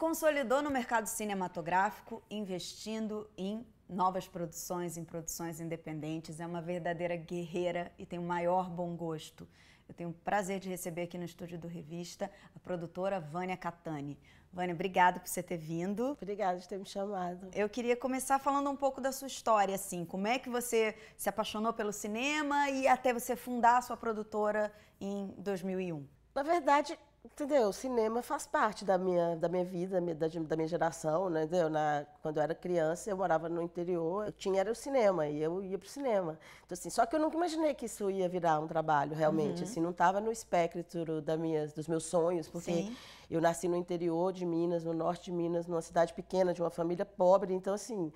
consolidou no mercado cinematográfico investindo em novas produções, em produções independentes. É uma verdadeira guerreira e tem o maior bom gosto. Eu tenho o prazer de receber aqui no estúdio do Revista a produtora Vânia Catani. Vânia, obrigada por você ter vindo. Obrigada de ter me chamado. Eu queria começar falando um pouco da sua história, assim. Como é que você se apaixonou pelo cinema e até você fundar a sua produtora em 2001? Na verdade, Entendeu? O cinema faz parte da minha, da minha vida, da, da minha geração, né? entendeu? Na, quando eu era criança, eu morava no interior, eu tinha era o cinema, e eu ia pro cinema. Então, assim, só que eu nunca imaginei que isso ia virar um trabalho, realmente. Uhum. Assim, não estava no espectro da minha, dos meus sonhos, porque Sim. eu nasci no interior de Minas, no norte de Minas, numa cidade pequena, de uma família pobre. Então, assim,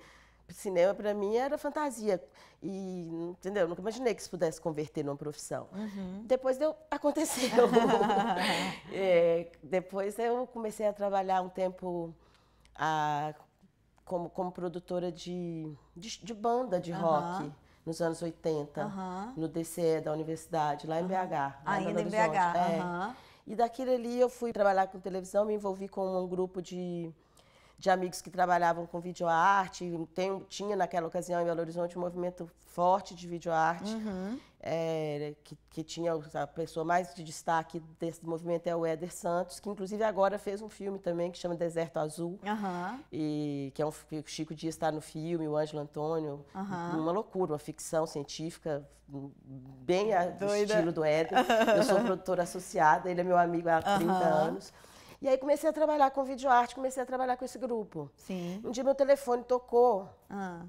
cinema para mim era fantasia e entendeu nunca imaginei que isso pudesse converter numa profissão uhum. depois deu aconteceu é, depois eu comecei a trabalhar um tempo a, como, como produtora de, de, de banda de uhum. rock nos anos 80 uhum. no DCE da universidade lá em BH lá ah, ainda em BH é. e daquilo ali eu fui trabalhar com televisão me envolvi com um grupo de de amigos que trabalhavam com videoarte. Tem, tinha naquela ocasião em Belo Horizonte um movimento forte de videoarte, uhum. é, que, que, tinha a pessoa mais de destaque desse movimento é o Éder Santos, que inclusive agora fez um filme também que chama Deserto Azul, uhum. e que é um o Chico Dias está no filme, o Ângelo Antônio, uhum. uma loucura, uma ficção científica bem a, do estilo do Éder. Eu sou produtora associada, ele é meu amigo há 30 anos. E aí comecei a trabalhar com vídeo arte comecei a trabalhar com esse grupo. Sim. Um dia meu telefone tocou. Ah.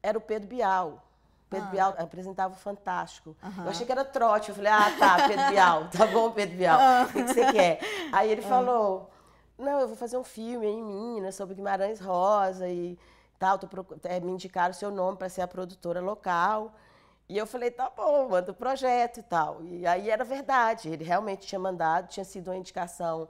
Era o Pedro Bial. Pedro ah. Bial apresentava o Fantástico. Uhum. Eu achei que era trote. Eu falei, ah, tá, Pedro Bial. Tá bom, Pedro Bial. Ah. O que, você quer? Aí ele ah. falou, não, eu vou fazer um filme em Minas sobre Guimarães Rosa e tal. Tô, eh, me indicaram o seu nome para ser a produtora local. E eu falei, tá bom, manda o um projeto e tal. E aí era verdade, ele realmente tinha mandado, tinha sido uma indicação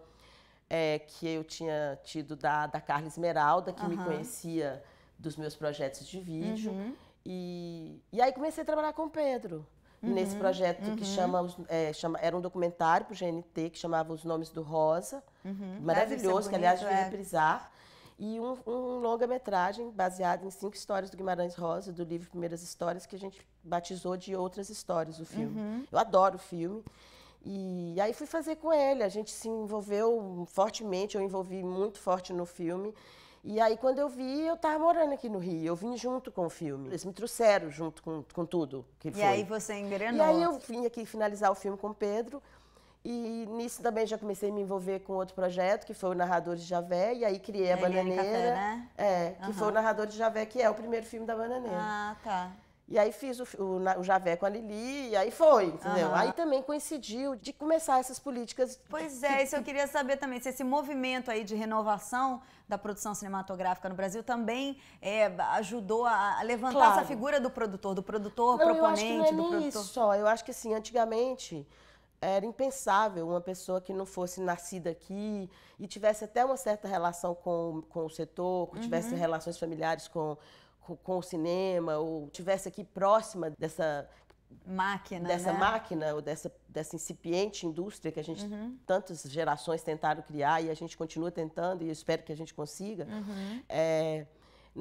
é, que eu tinha tido da, da Carla Esmeralda, que uhum. me conhecia dos meus projetos de vídeo. Uhum. E, e aí comecei a trabalhar com o Pedro. Uhum. Nesse projeto que uhum. chama, é, chama, Era um documentário para o GNT que chamava Os Nomes do Rosa. Uhum. Maravilhoso, bonito, que aliás eu reprisar. É e um, um longa-metragem baseado em cinco histórias do Guimarães Rosa, do livro Primeiras Histórias, que a gente batizou de Outras Histórias, o filme. Uhum. Eu adoro o filme. E aí fui fazer com ele, a gente se envolveu fortemente, eu envolvi muito forte no filme. E aí, quando eu vi, eu estava morando aqui no Rio. Eu vim junto com o filme. Eles me trouxeram junto com, com tudo que e foi. E aí você engrenou. E aí eu vim aqui finalizar o filme com o Pedro. E nisso também já comecei a me envolver com outro projeto, que foi o Narrador de Javé, e aí criei e a Bananeira. Café, né? É, que uhum. foi o Narrador de Javé, que é o primeiro filme da Bananeira. Ah, tá. E aí fiz o, o, o, Javé com a Lili, e aí foi, entendeu? Uhum. Aí também coincidiu de começar essas políticas. Pois é, isso eu queria saber também, se esse movimento aí de renovação da produção cinematográfica no Brasil também é, ajudou a levantar claro. essa figura do produtor, do produtor não, proponente, eu acho que não é do produtor. Isso só, eu acho que assim, antigamente era impensável uma pessoa que não fosse nascida aqui e tivesse até uma certa relação com, com o setor, que uhum. tivesse relações familiares com, com, com, o cinema, ou tivesse aqui próxima dessa máquina, dessa né? máquina ou dessa, dessa incipiente indústria que a gente uhum. tantas gerações tentaram criar e a gente continua tentando e eu espero que a gente consiga. Uhum. É,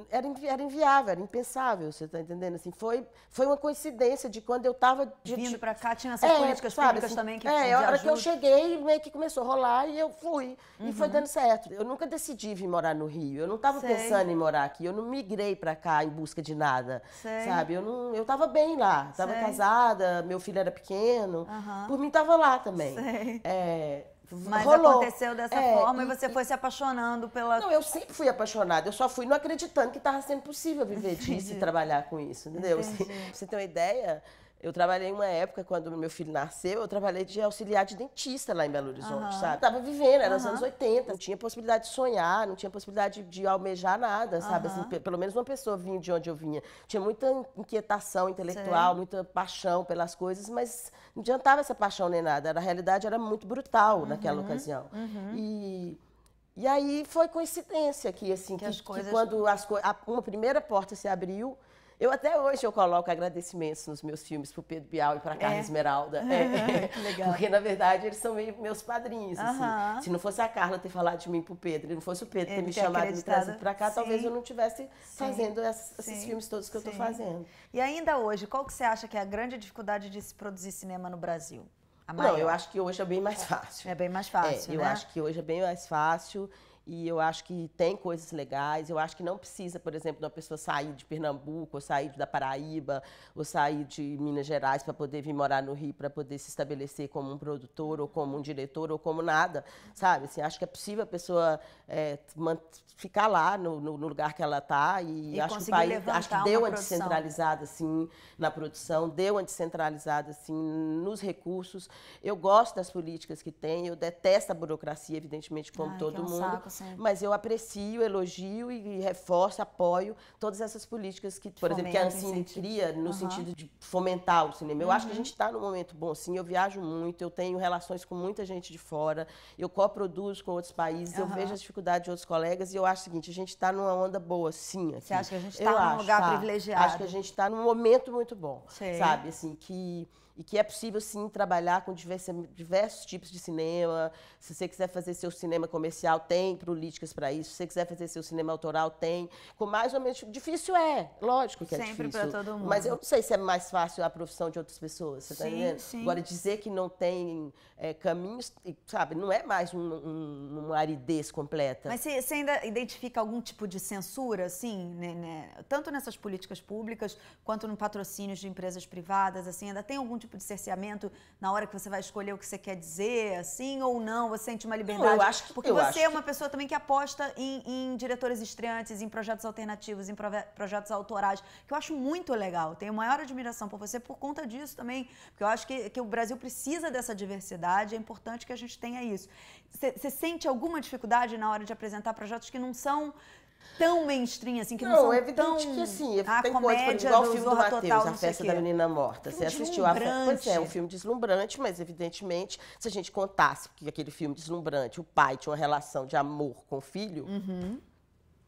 era, invi era inviável, era impensável, você está entendendo? Assim, foi, foi uma coincidência de quando eu estava... Vindo para cá, tinha essas é, políticas sabe, públicas assim, também que É, a hora ajuda. que eu cheguei, meio que começou a rolar e eu fui. Uhum. E foi uhum. dando certo. Eu nunca decidi vir morar no Rio, eu não estava pensando em morar aqui, eu não migrei para cá em busca de nada, Sei. sabe? Eu não, eu estava bem lá, estava casada, meu filho era pequeno, uhum. por mim estava lá também. Sei. É, mas rolou. aconteceu dessa é, forma e, e você foi se apaixonando pela. Não, eu sempre fui apaixonada, eu só fui não acreditando que estava sendo possível viver Entendi. disso e trabalhar com isso, entendeu? Assim, você, você tem uma ideia? Eu trabalhei uma época, quando meu filho nasceu, eu trabalhei de auxiliar de dentista lá em Belo Horizonte, uhum. sabe? Tava vivendo, era uhum. os anos 80, não tinha possibilidade de sonhar, não tinha possibilidade de, de almejar nada, sabe? Uhum. Assim, pelo menos uma pessoa vinha de onde eu vinha. Tinha muita inquietação intelectual, Sim. muita paixão pelas coisas, mas não adiantava essa paixão nem nada. A realidade era muito brutal naquela uhum. ocasião. Uhum. E... E aí foi coincidência que, assim, que, que, as coisas... que quando as co... uma primeira porta se abriu, eu até hoje eu coloco agradecimentos nos meus filmes para o Pedro Bial e para é. Carla é. Esmeralda. É. Legal. Porque, na verdade, eles são meus padrinhos. Uh -huh. assim. Se não fosse a Carla ter falado de mim para o Pedro, não fosse o Pedro Ele ter me ter chamado e me trazido para cá, Sim. talvez eu não estivesse fazendo esses filmes todos que Sim. eu estou fazendo. E ainda hoje, qual que você acha que é a grande dificuldade de se produzir cinema no Brasil? Não, eu acho que hoje é bem mais fácil. É bem mais fácil. É, né? Eu acho que hoje é bem mais fácil. E eu acho que tem coisas legais. Eu acho que não precisa, por exemplo, uma pessoa sair de Pernambuco, ou sair da Paraíba, ou sair de Minas Gerais para poder vir morar no Rio, para poder se estabelecer como um produtor, ou como um diretor, ou como nada, sabe? Assim, acho que é possível a pessoa é, ficar lá no, no, lugar que ela está. E, e, acho que o país acho que deu uma, descentralizada assim, na produção, deu uma descentralizada assim, nos recursos. Eu gosto das políticas que tem, eu detesto a burocracia, evidentemente, como Ai, todo é um mundo. Saco, mas eu aprecio, elogio e reforço, apoio todas essas políticas que, por exemplo, que a Ancine cria no uhum. sentido de fomentar o cinema. Eu uhum. acho que a uhum. gente está num momento bom, sim. Eu viajo muito, eu tenho relações com muita gente de fora, eu coproduzo com outros países, uhum. eu vejo as dificuldades de outros colegas e eu acho o seguinte, a gente está numa onda boa, sim. Aqui. Assim. Você acha que a gente está num acho, lugar tá, privilegiado? Acho que a gente está num momento muito bom, Sei. sabe? Assim, que e que é possível sim trabalhar com diversos, diversos tipos de cinema. Se você quiser fazer seu cinema comercial, tem políticas para isso. Se você quiser fazer seu cinema autoral, tem. Com mais ou menos tipo, difícil é, lógico que é Sempre é difícil. Sempre para todo mundo. Mas eu não sei se é mais fácil a profissão de outras pessoas, você tá sim, tá entendendo? Sim. Agora dizer que não tem é, caminhos, sabe, não é mais um, um, uma aridez completa. Mas você ainda identifica algum tipo de censura, assim, né, né? tanto nessas políticas públicas quanto no patrocínios de empresas privadas, assim, ainda tem algum tipo tipo de cerceamento na hora que você vai escolher o que você quer dizer, assim, ou não? Você sente uma liberdade? Não, eu acho que, Porque você é uma que... pessoa também que aposta em, em, diretores estreantes, em projetos alternativos, em projetos autorais, que eu acho muito legal. Tenho maior admiração por você por conta disso também. Porque eu acho que, que o Brasil precisa dessa diversidade, é importante que a gente tenha isso. Você sente alguma dificuldade na hora de apresentar projetos que não são tão mainstream, assim, que não, não são é evidente tão... que, assim, é- a tem comédia coisa, igual o filme do Matheus, A Festa da Menina Morta. você assistiu a festa... Pois é, um filme deslumbrante, mas, evidentemente, se a gente contasse que aquele filme deslumbrante, o pai tinha uma relação de amor com o filho... Uhum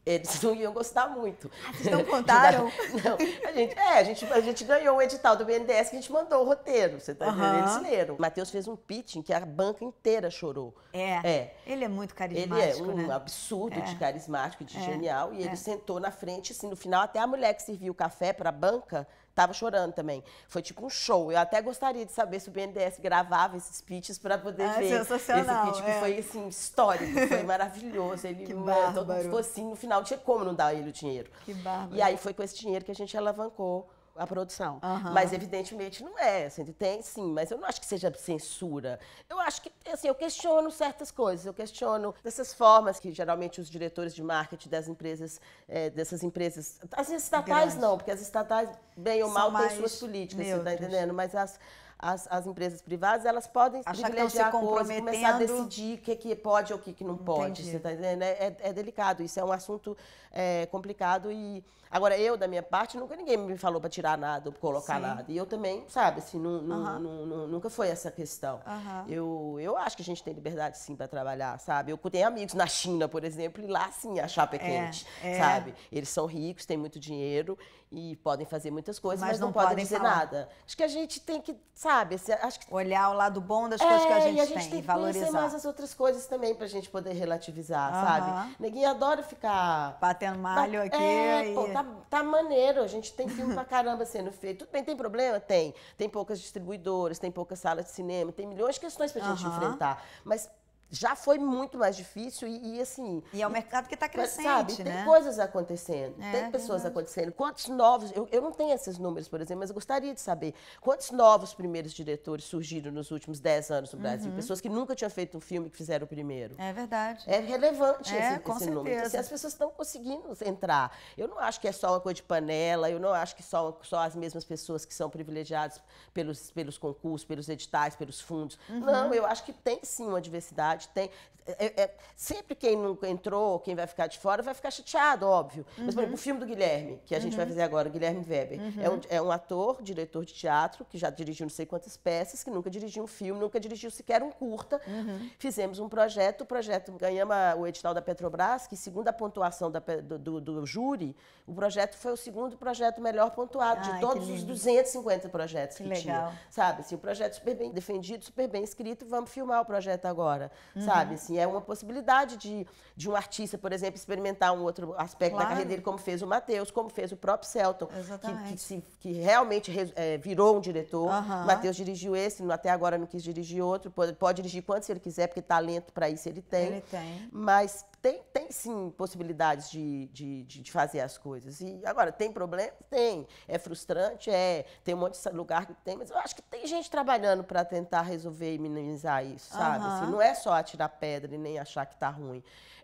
eles não iam gostar muito. Ah, vocês não contaram? não. A gente, é, a gente, a gente ganhou o edital do BNDES que a gente mandou o roteiro. Você tá entendendo? Uhum. Eles leram. O Matheus fez um pitching que a banca inteira chorou. É. é. Ele é muito carismático. Ele é um né? absurdo é. de carismático, de é. genial. E ele é. sentou na frente, assim, no final, até a mulher que serviu o café para a banca tava chorando também. Foi tipo um show. Eu até gostaria de saber se o BNDES gravava esses pitches para poder ah, ver. Sensacional, esse pitch é. que foi assim histórico, foi maravilhoso. Ele que todo mundo ficou assim, no final tinha como não dar ele o dinheiro. Que bárbaro. E aí foi com esse dinheiro que a gente alavancou a produção. Uhum. Mas, evidentemente, não é. Assim, tem sim, mas eu não acho que seja censura. Eu acho que, assim, eu questiono certas coisas. Eu questiono dessas formas que, geralmente, os diretores de marketing das empresas, é, dessas empresas... As estatais Grande. não, porque as estatais, bem ou São mal, têm suas políticas, você está entendendo? Mas as... As, as, empresas privadas, elas podem Achar privilegiar coisas, começar a decidir o que, é que pode ou o que, é que não pode. Entendi. Você está entendendo? É, é, é, delicado, isso é um assunto é, complicado e Agora, eu, da minha parte, nunca ninguém me falou para tirar nada ou colocar Sim. nada. E eu também, sabe, assim, não, não, não, nunca foi essa questão. Eu, eu acho que a gente tem liberdade, sim, para trabalhar, sabe? Eu tenho amigos na China, por exemplo, e lá, sim, a chapa é, é quente, é, sabe? Eles são ricos, têm muito dinheiro e podem fazer muitas coisas, mas, mas não, não, podem, podem dizer falar. nada. Acho que a gente tem que, sabe, assim, acho que... Olhar o lado bom das é, coisas que a é, gente, e a gente tem, tem que valorizar. conhecer mais as outras coisas também para a gente poder relativizar, sabe? Ninguém adora ficar... Batendo malho aqui. É, e... pô, tá tá, maneiro, a gente tem filme pra caramba sendo feito. Tudo bem, tem problema? Tem. Tem poucas distribuidoras, tem poucas salas de cinema, tem milhões de questões pra gente uhum. enfrentar. Mas já foi muito mais difícil e, e assim. E é o mercado que está crescendo Sabe, tem né? coisas acontecendo, é, tem é pessoas acontecendo. Quantos novos. Eu, eu não tenho esses números, por exemplo, mas eu gostaria de saber quantos novos primeiros diretores surgiram nos últimos 10 anos no Brasil. Uhum. Pessoas que nunca tinham feito um filme que fizeram o primeiro. É verdade. É relevante é, esse, esse número. Então, assim, as pessoas estão conseguindo entrar. Eu não acho que é só uma coisa de panela, eu não acho que só, só as mesmas pessoas que são privilegiadas pelos, pelos concursos, pelos editais, pelos fundos. Uhum. Não, eu acho que tem sim uma diversidade tem. É, é, sempre quem nunca entrou, quem vai ficar de fora, vai ficar chateado, óbvio. Uhum. Mas, por exemplo, o filme do Guilherme, que a gente uhum. vai fazer agora, o Guilherme Weber, uhum. é, um, é, um, ator, diretor de teatro, que já dirigiu não sei quantas peças, que nunca dirigiu um filme, nunca dirigiu sequer um curta. Uhum. Fizemos um projeto, o projeto ganhamos o edital da Petrobras, que segundo a pontuação da, do, do, do, júri, o projeto foi o segundo projeto melhor pontuado Ai, de todos os 250 projetos que, que legal. tinha. Sabe, assim, um projeto super bem defendido, super bem escrito, vamos filmar o projeto agora, uhum. sabe, assim, assim, é uma possibilidade de, de um artista, por exemplo, experimentar um outro aspecto claro. da carreira dele, como fez o Matheus, como fez o próprio Celton, que, que, se, que realmente re, é, virou um diretor. Uhum. Matheus dirigiu esse, até agora não quis dirigir outro, pode, pode dirigir quantos ele quiser, porque talento para isso ele tem. Ele tem. Mas tem, tem sim possibilidades de, de, de, fazer as coisas. E agora, tem problema? Tem. É frustrante? É. Tem um monte de lugar que tem, mas eu acho que tem gente trabalhando para tentar resolver e minimizar isso, sabe? Uhum. Assim, não é só atirar pedra e nem achar que tá ruim.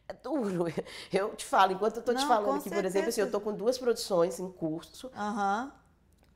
É duro. Eu te falo, enquanto eu tô não, te falando aqui, por exemplo, assim, eu tô com duas produções em curso. Uhum.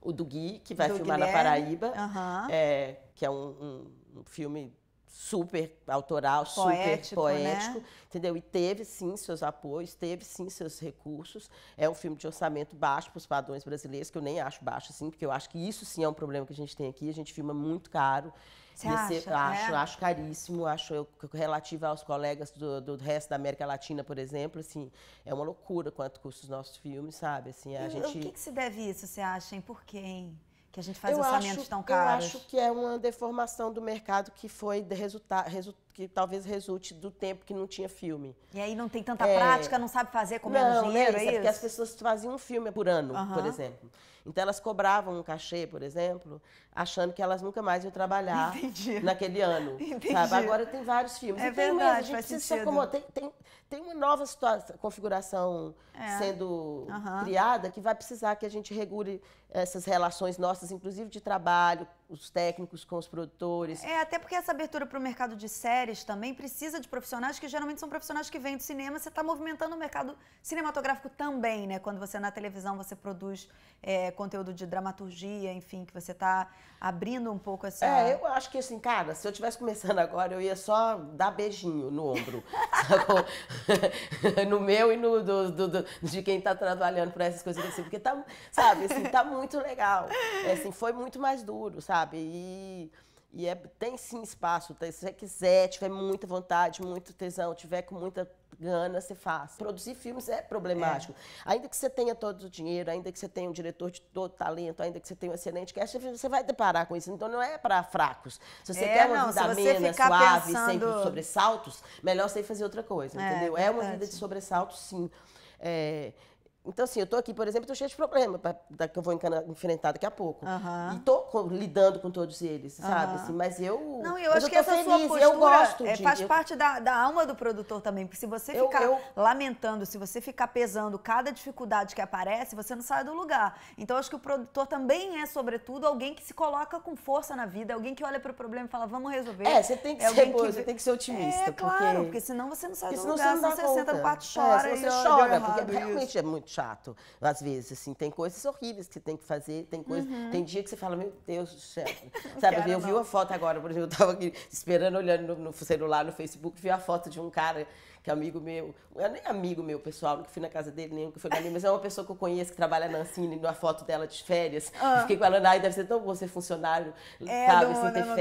O do Gui, que vai do filmar Guilherme. na Paraíba, uhum. é, que é um, um, um filme super autoral, poético, super poético, né? entendeu? E teve sim seus apoios, teve sim seus recursos. É um filme de orçamento baixo para os padrões brasileiros, que eu nem acho baixo assim, porque eu acho que isso sim é um problema que a gente tem aqui. A gente filma muito caro. Você acha, acho, é? acho caríssimo, acho eu, relativo aos colegas do, do, resto da América Latina, por exemplo, assim, é uma loucura quanto custam os nossos filmes, sabe? Assim, a e, gente... O que, que se deve isso, você acha? Em por quem? que a gente faz eu orçamentos acho, tão caros? Eu acho que é uma deformação do mercado que foi resulta, result, que talvez resulte do tempo que não tinha filme. E aí não tem tanta é... prática, não sabe fazer com menos não, é, dinheiro, não é isso? É porque as pessoas faziam um filme por ano, por exemplo. Então elas cobravam um cachê, por exemplo, achando que elas nunca mais iam trabalhar Entendi. naquele ano. Entendi. Sabe? Agora tem vários filmes. É e tem verdade, a gente se acomodar. Tem, tem, tem, uma nova situação, configuração é. sendo criada que vai precisar que a gente regule essas relações nossas, inclusive de trabalho, os técnicos com os produtores. É, até porque essa abertura para o mercado de séries também precisa de profissionais que geralmente são profissionais que vêm do cinema. Você está movimentando o mercado cinematográfico também, né? Quando você na televisão você produz é, conteúdo de dramaturgia, enfim, que você está abrindo um pouco essa. É, eu acho que assim, cara, se eu tivesse começando agora, eu ia só dar beijinho no ombro, sacou? no meu e no do, do, do de quem está trabalhando para essas coisas assim, porque tá, sabe, assim, tá muito legal. É, assim, foi muito mais duro, sabe? sabe? E, e é, tem sim espaço, tá? se você quiser, tiver muita vontade, muito tesão, tiver com muita gana, você faz. Produzir filmes é problemático. É. Ainda que você tenha todo o dinheiro, ainda que você tenha um diretor de todo talento, ainda que você tenha um excelente cast, você vai deparar com isso. Então não é para fracos. Se você é, quer uma não, vida amena, suave, pensando... sem sobressaltos, melhor você fazer outra coisa, é, entendeu? É uma vida de sobressaltos, sim. É, então, assim, eu tô aqui, por exemplo, tô cheia de problemas que eu vou enfrentar daqui a pouco. Uhum. E tô com, lidando com todos eles, uhum. sabe? Assim, mas eu. Não, eu acho eu que essa feliz, sua postura eu gosto é, de, faz eu... parte da, da, alma do produtor também. Porque se você eu, ficar lamentando, se você ficar pesando cada dificuldade que aparece, você não sai do lugar. Então, eu acho que o produtor também é, sobretudo, alguém que se coloca com força na vida, alguém que olha para o problema e fala, vamos resolver. É, você tem que é ser que... você tem que ser otimista. É, porque... claro, porque senão você não sai porque do senão lugar, você não senão você conta. senta no quarto, chora é, e você chora, porque realmente é muito chato, às vezes, assim. Tem coisas horríveis que você tem que fazer, tem coisa, uhum. tem dia que você fala, meu Deus do céu. Sabe, eu, vi uma foto agora, por exemplo, eu tava aqui esperando, olhando no, no celular, no Facebook, vi a foto de um cara que é amigo meu, é nem amigo meu pessoal, nunca fui na casa dele, nem nunca fui na minha, mas é uma pessoa que eu conheço que trabalha na Ancine, uma foto dela de férias. Ah. Fiquei falando, ai, deve ser tão bom ser funcionário, é, sabe, sem assim, né, ter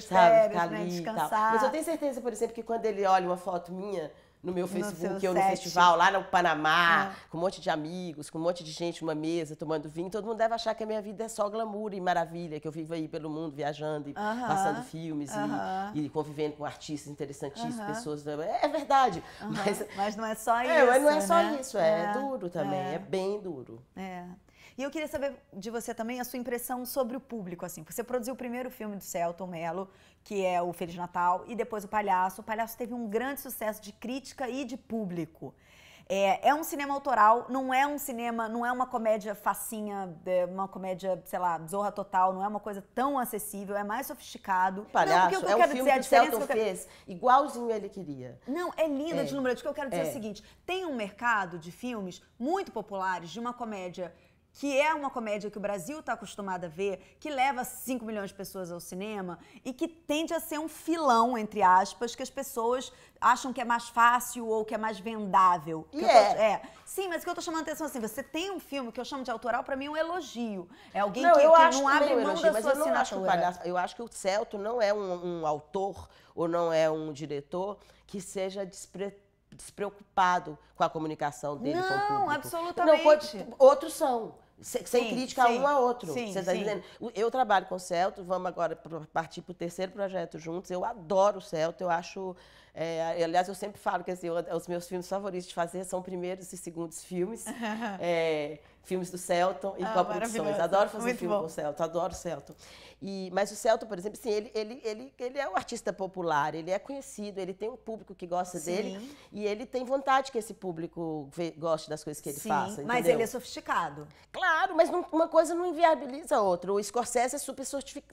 férias. sabe, ficar né, ali descansar. e tal. Mas eu tenho certeza, por exemplo, que quando ele olha uma foto minha, no meu Facebook, no eu no festival, lá no Panamá, ah. com um monte de amigos, com um monte de gente numa mesa, tomando vinho, todo mundo deve achar que a minha vida é só glamour e maravilha, que eu vivo aí pelo mundo, viajando e uh -huh. passando filmes uh -huh. e, e, convivendo com artistas interessantíssimos, uh -huh. pessoas. Né? É, verdade. Mas, mas não é só isso. É, não é só né? isso, é, é, duro também, é, é bem duro. É. E eu queria saber de você também a sua impressão sobre o público, assim. Você produziu o primeiro filme do Celton Mello, que é o Feliz Natal, e depois o Palhaço. O Palhaço teve um grande sucesso de crítica e de público. É, é um cinema autoral, não é um cinema, não é uma comédia facinha, é, uma comédia, sei lá, zorra total, não é uma coisa tão acessível, é mais sofisticado. Palhaço, não, o que eu é o filme dizer, que o Celton que fez, igualzinho ele queria. Não, é lindo é. é. de número. O que eu quero dizer é. é o seguinte, tem um mercado de filmes muito populares, de uma comédia que é uma comédia que o Brasil está acostumado a ver, que leva 5 milhões de pessoas ao cinema e que tende a ser um filão, entre aspas, que as pessoas acham que é mais fácil ou que é mais vendável. yeah. é. é. Sim, mas o que eu tô chamando a atenção assim, você tem um filme que eu chamo de autoral, para mim é um elogio. É alguém não, que, eu que acho não abre mão elogio, da mas sua eu não assinatura. Acho que o palhaço, eu acho que o Celto não é um, um autor ou não é um diretor que seja despretado despreocupado com a comunicação dele não, com o público. absolutamente. Não, outros são. Sem, sim, crítica sim, um a outro. Sim, você tá dizendo? Eu trabalho com o Celto, vamos agora partir para o terceiro projeto juntos. Eu adoro o Celto, eu acho. É, aliás, eu sempre falo que assim, os meus filmes favoritos de fazer são primeiros e segundos filmes. é, filmes do Celton e ah, Adoro fazer Muito filme bom. com o Celton, adoro o Celton. E, mas o Celton, por exemplo, sim, ele, ele, ele, ele é um artista popular, ele é conhecido, ele tem um público que gosta sim. dele e ele tem vontade que esse público vê, goste das coisas que ele sim, faça. Entendeu? Mas ele é sofisticado. Claro, mas não, uma coisa não inviabiliza a outra. O Scorsese é super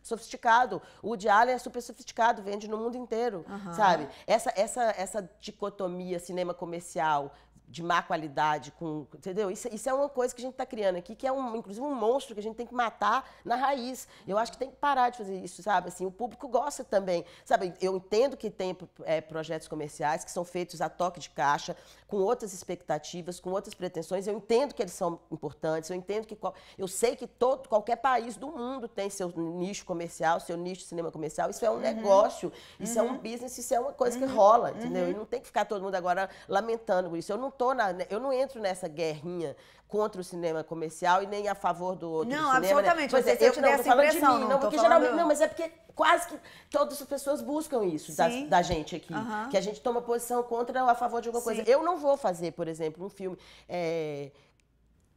sofisticado, o Woody Allen é super sofisticado, vende no mundo inteiro, uh -huh. sabe? Essa, essa, essa dicotomia cinema comercial de má qualidade, com, entendeu? Isso, é, isso é uma coisa que a gente está criando aqui, que é um, inclusive um monstro que a gente tem que matar na raiz. Eu acho que tem que parar de fazer isso, sabe? Assim, o público gosta também, sabe? Eu entendo que tem é, projetos comerciais que são feitos a toque de caixa, com outras expectativas, com outras pretensões. Eu entendo que eles são importantes. Eu entendo que qual, eu sei que todo qualquer país do mundo tem seu nicho comercial, seu nicho de cinema comercial. Isso é um uhum. negócio, isso uhum. é um uhum. business, isso é uma coisa uhum. que rola, entendeu? Uhum. E não tem que ficar todo mundo agora lamentando isso. Eu não tô na. Né, eu não entro nessa guerrinha contra o cinema comercial e nem a favor do outro não, cinema. Né? Absolutamente. Né? Mas, é, eu, não, essa falando de mim, não, não porque geralmente. Não, mas é porque quase que todas as pessoas buscam isso da, da, gente aqui. Que a gente toma posição contra ou a favor de alguma Sim. coisa. Eu não vou fazer, por exemplo, um filme. É...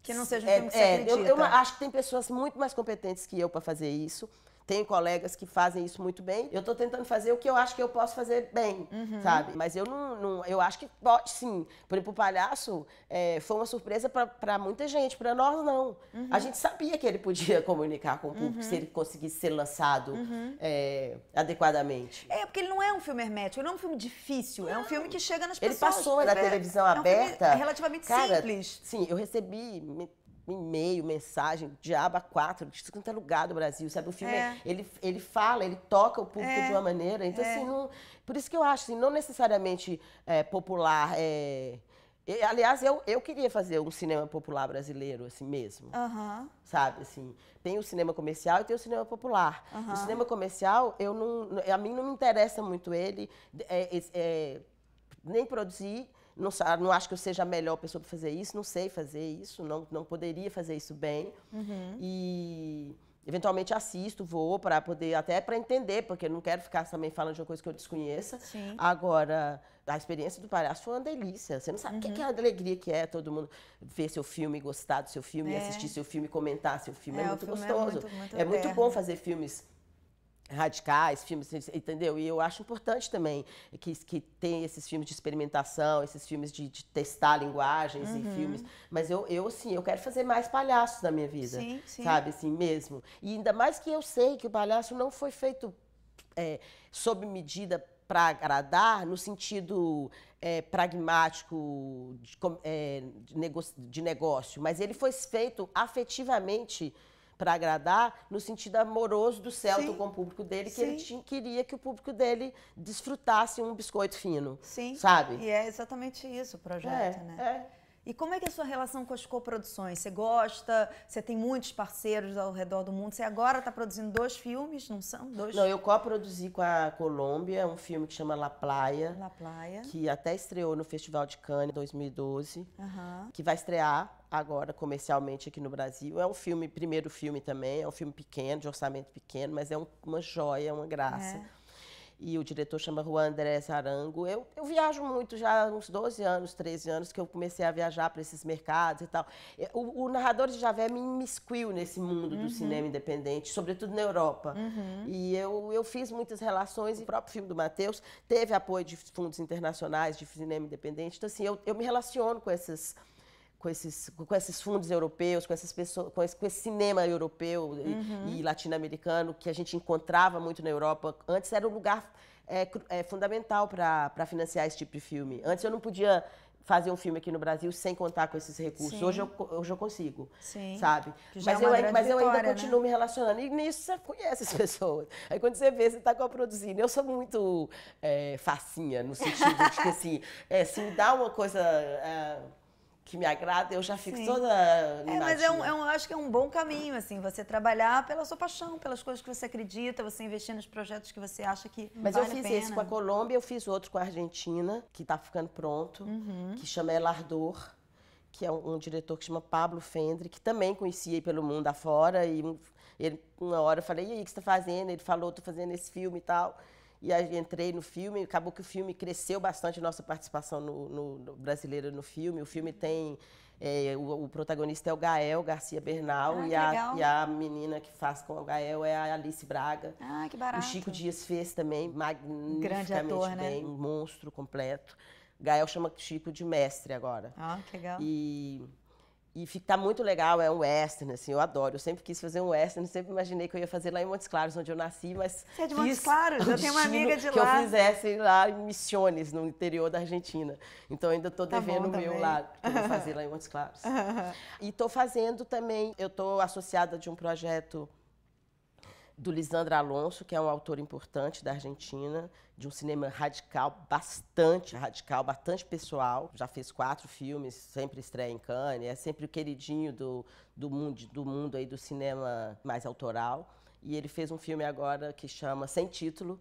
Que não seja um é, filme é, que você é, acredita. Eu, eu, acho que tem pessoas muito mais competentes que eu para fazer isso. Tenho colegas que fazem isso muito bem. Eu tô tentando fazer o que eu acho que eu posso fazer bem, uhum. sabe? Mas eu não, não, Eu acho que pode sim. Por exemplo, o palhaço é, foi uma surpresa para muita gente, para nós não. Uhum. A gente sabia que ele podia comunicar com o público uhum. se ele conseguisse ser lançado uhum. é, adequadamente. É, porque ele não é um filme hermético, ele não é um filme difícil, não. é um filme que chega nas ele pessoas. Ele passou da é, televisão é aberta. Um relativamente Cara, simples. Sim, eu recebi e-mail, mensagem, diaba 4, de tudo quanto é lugar do Brasil, sabe? O filme, é, é. ele, ele fala, ele toca o público é. de uma maneira. Então, é. assim, não, por isso que eu acho, assim, não necessariamente é, popular. É, aliás, eu, eu queria fazer um cinema popular brasileiro, assim mesmo. Uh -huh. Sabe, assim, tem o cinema comercial e tem o cinema popular. Uh -huh. O cinema comercial, eu não, a mim não me interessa muito ele, nem produzir, não, não acho que eu seja a melhor pessoa para fazer isso, não sei fazer isso, não, não poderia fazer isso bem. Uhum. E eventualmente assisto, vou para poder até para entender, porque eu não quero ficar também falando de uma coisa que eu desconheça. Sim. Agora, a experiência do palhaço foi uma delícia. Você não sabe o que uhum. é a alegria que é todo mundo ver seu filme, gostar do seu filme, é. assistir seu filme, comentar seu filme. É, é muito filme é gostoso. É muito, muito, é muito bom fazer filmes radicais, filmes, assim, entendeu? E eu acho importante também que, que tem esses filmes de experimentação, esses filmes de, de testar linguagens uhum. e filmes. Mas eu, eu, assim, eu quero fazer mais palhaços na minha vida. Sim, sim. Sabe, assim, mesmo. E ainda mais que eu sei que o palhaço não foi feito é, sob medida para agradar no sentido é, pragmático de, é, de, negócio, de negócio, mas ele foi feito afetivamente para agradar no sentido amoroso do Celto com o público dele, que Sim. ele tinha, queria que o público dele desfrutasse um biscoito fino. Sim. Sabe? E é exatamente isso o projeto, é, né? É. E como é que é a sua relação com as coproduções? Você gosta? Você tem muitos parceiros ao redor do mundo. Você agora está produzindo dois filmes, não são? Dois? Não, eu coproduzi com a Colômbia um filme que chama La Playa. La Playa. Que até estreou no Festival de Cannes em 2012. Que vai estrear agora comercialmente aqui no Brasil. É um filme, primeiro filme também, é um filme pequeno, de orçamento pequeno, mas é um, uma joia, uma graça. É. E o diretor chama Juan André Arango Eu, eu viajo muito, já há uns 12 anos, 13 anos, que eu comecei a viajar para esses mercados e tal. É, o, o Narrador de Javé me imiscuiu nesse mundo uhum. do cinema independente, sobretudo na Europa. Uhum. E eu, eu fiz muitas relações. O próprio filme do Matheus teve apoio de fundos internacionais de cinema independente. Então, assim, eu, eu me relaciono com essas com esses, com esses fundos europeus, com essas pessoas, com esse, com esse cinema europeu uhum. e, e latino-americano que a gente encontrava muito na Europa. Antes era um lugar é, é fundamental para financiar esse tipo de filme. Antes eu não podia fazer um filme aqui no Brasil sem contar com esses recursos. Hoje eu, hoje eu consigo, Sim. sabe? mas, é eu, mas eu vitória, ainda né? continuo né? me relacionando. E nisso você conhece as pessoas. Aí quando você vê, você está coproduzindo. Eu sou muito é, facinha, no sentido de que, assim, é, se me dá uma coisa... É, que me agrada, eu já fico Sim. toda animadinha. É, mas é um, é um, eu acho que é um bom caminho, assim, você trabalhar pela sua paixão, pelas coisas que você acredita, você investir nos projetos que você acha que Mas vale eu fiz esse com a Colômbia, eu fiz outro com a Argentina, que está ficando pronto, uhum. que chama El Ardor, que é um, um, diretor que chama Pablo Fendre, que também conhecia pelo mundo afora, e ele, uma hora eu falei, e aí, o que você está fazendo? Ele falou, estou fazendo esse filme e tal. E aí, entrei no filme, acabou que o filme cresceu bastante nossa participação no, no, no brasileira no filme. O filme tem. É, o, o, protagonista é o Gael Garcia Bernal ah, e, a, e, a, menina que faz com o Gael é a Alice Braga. Ah, que barato. O Chico Dias fez também, magnificamente Grande ator, bem, né? um monstro completo. Gael chama Chico de mestre agora. Ah, que legal. E e tá muito legal, é um western, assim, eu adoro. Eu sempre quis fazer um western, sempre imaginei que eu ia fazer lá em Montes Claros, onde eu nasci, mas. Você é de Montes Claros? Eu tenho uma amiga de que lá. Que eu fizesse lá em Missiones, no interior da Argentina. Então ainda estou tá devendo o meu lá, eu vou fazer lá em Montes Claros. e estou fazendo também, eu estou associada de um projeto do Lisandro Alonso, que é um autor importante da Argentina, de um cinema radical, bastante radical, bastante pessoal. Já fez quatro filmes, sempre estreia em Cannes, é sempre o queridinho do, do, mundo, do mundo aí do cinema mais autoral. E ele fez um filme agora que chama Sem Título,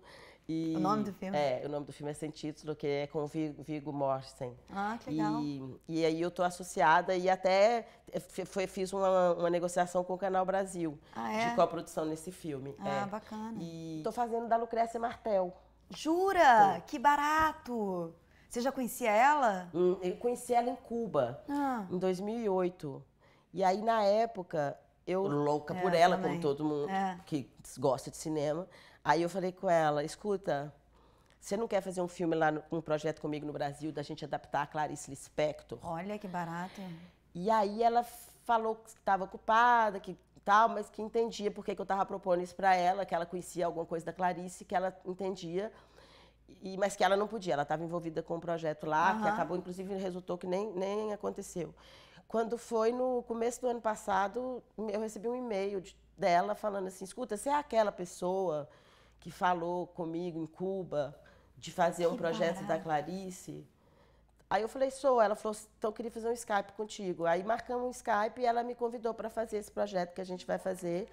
e, o nome do filme? É, o nome do filme é sem título, que é com Vigo, Morsen. Mortensen. Ah, que legal. E, e aí eu tô associada e até é, foi, fiz uma, uma negociação com o Canal Brasil ah, é? de coprodução nesse filme. Ah, é. bacana. E tô fazendo da Lucrécia Martel. Jura? que barato! Você já conhecia ela? Hum, eu conheci ela em Cuba, ah. em 2008. E aí, na época, eu é, louca é, por ela, também. como todo mundo é. que gosta de cinema. Aí eu falei com ela, escuta, você não quer fazer um filme lá, no, um projeto comigo no Brasil, da gente adaptar a Clarice Lispector? Olha que barato. E aí ela falou que estava ocupada, que tal, mas que entendia porque que eu estava propondo isso para ela, que ela conhecia alguma coisa da Clarice, que ela entendia, e, mas que ela não podia. Ela estava envolvida com um projeto lá, uhum. que acabou, inclusive, resultou que nem, nem aconteceu. Quando foi no começo do ano passado, eu recebi um e-mail de, dela falando assim: escuta, você é aquela pessoa que falou comigo em Cuba de fazer que um projeto barato. da Clarice. Aí eu falei, sou. Ela falou, então eu queria fazer um Skype contigo. Aí marcamos um Skype e ela me convidou para fazer esse projeto que a gente vai fazer.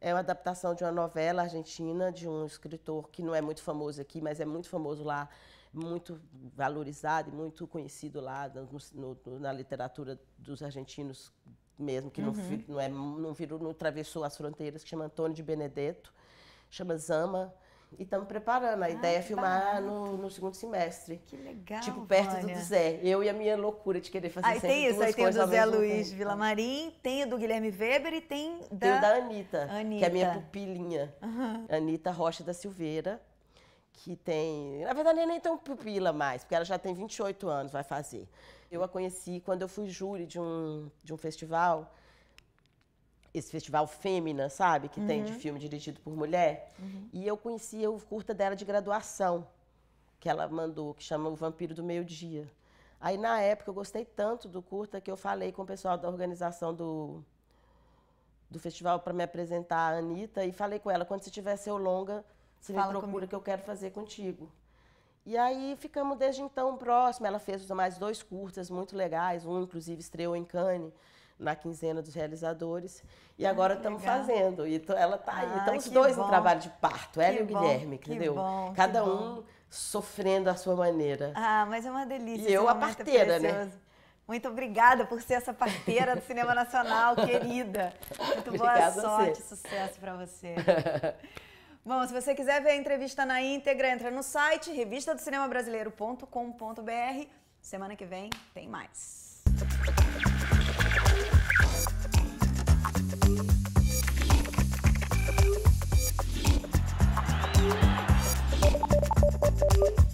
É uma adaptação de uma novela argentina de um escritor que não é muito famoso aqui, mas é muito famoso lá, muito valorizado e muito conhecido lá no, no, na literatura dos argentinos mesmo, que uhum. não, não, é, não, virou, não atravessou as fronteiras, que chama Antônio de Benedetto chama Zama. E estamos preparando. A ah, ideia é filmar no, no, segundo semestre. Que legal. Tipo, perto Vânia. do Zé. Eu e a minha loucura de querer fazer aí sempre tem isso, duas aí tem o do Zé Luiz Vila Marim, tem o do Guilherme Weber e tem da. Tem o da Anitta, Anitta. que é a minha pupilinha. Uhum. Anitta Rocha da Silveira, que tem. Na verdade, é nem tão pupila mais, porque ela já tem 28 anos, vai fazer. Eu a conheci quando eu fui júri de um, de um festival esse festival Fêmina, sabe? Que uhum. tem de uhum. filme dirigido por mulher. Uhum. E eu conhecia o curta dela de graduação, que ela mandou, que chama O Vampiro do Meio Dia. Aí, na época, eu gostei tanto do curta que eu falei com o pessoal da organização do, do festival para me apresentar a Anitta e falei com ela, quando você tiver seu longa, você Fala me procura comigo. que eu quero fazer contigo. E aí ficamos desde então próximos. Ela fez mais dois curtas muito legais, um inclusive estreou em Cannes na quinzena dos realizadores. E agora estamos fazendo. E ela tá aí. Ah, então, os dois bom. em trabalho de parto, ela que e o bom, Guilherme, entendeu? Bom, Cada um sofrendo à sua maneira. Ah, mas é uma delícia. E eu a parteira, né? Muito obrigada por ser essa parteira do Cinema Nacional, querida. Muito Obrigado boa sorte, sucesso para você. Bom, se você quiser ver a entrevista na íntegra, entra no site revistadocinemabrasileiro.com.br. Semana que vem tem mais. Thank you.